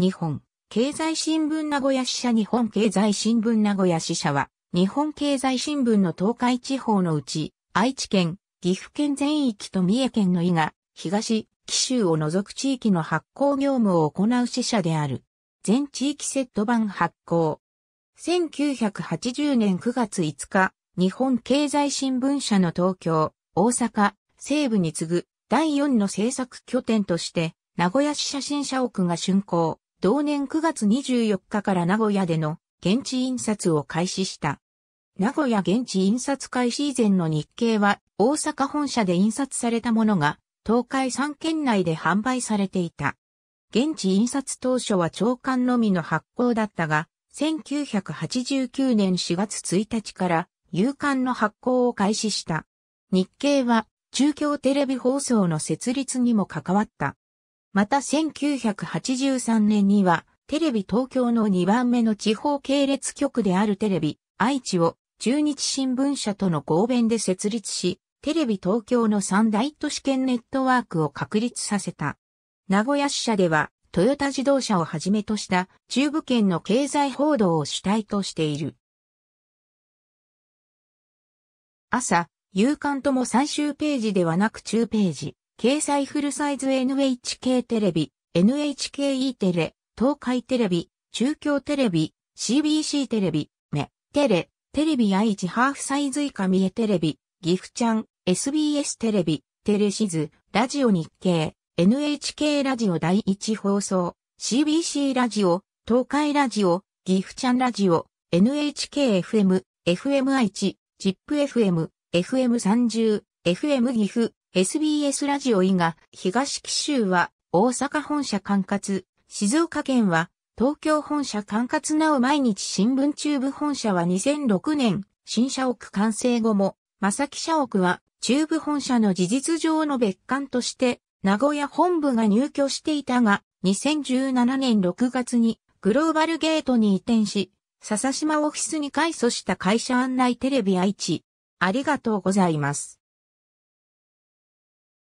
日本、経済新聞名古屋支社日本経済新聞名古屋支社は、日本経済新聞の東海地方のうち、愛知県、岐阜県全域と三重県の伊賀、東、紀州を除く地域の発行業務を行う支社である。全地域セット版発行。1980年9月5日、日本経済新聞社の東京、大阪、西部に次ぐ第4の制作拠点として、名古屋市写真社屋が竣工。同年9月24日から名古屋での現地印刷を開始した。名古屋現地印刷開始以前の日経は大阪本社で印刷されたものが東海3県内で販売されていた。現地印刷当初は長官のみの発行だったが、1989年4月1日から有刊の発行を開始した。日経は中京テレビ放送の設立にも関わった。また1983年には、テレビ東京の2番目の地方系列局であるテレビ、愛知を中日新聞社との合弁で設立し、テレビ東京の三大都市圏ネットワークを確立させた。名古屋支社では、トヨタ自動車をはじめとした中部圏の経済報道を主体としている。朝、夕刊とも最終ページではなく中ページ。掲載フルサイズ NHK テレビ、NHKE テレ、東海テレビ、中京テレビ、CBC テレビ、メ、テレ、テレビ愛知ハーフサイズ以下三重テレビ、岐阜ちゃん、SBS テレビ、テレシズ、ラジオ日経、NHK ラジオ第一放送、CBC ラジオ、東海ラジオ、岐阜ちゃんラジオ、NHKFM、FM 愛知、チップ FM、FM30、FM 岐阜、SBS ラジオ伊賀、東紀州は大阪本社管轄、静岡県は東京本社管轄なお毎日新聞中部本社は2006年、新社屋完成後も、正木社屋は中部本社の事実上の別館として、名古屋本部が入居していたが、2017年6月にグローバルゲートに移転し、笹島オフィスに改組した会社案内テレビ愛知。ありがとうございます。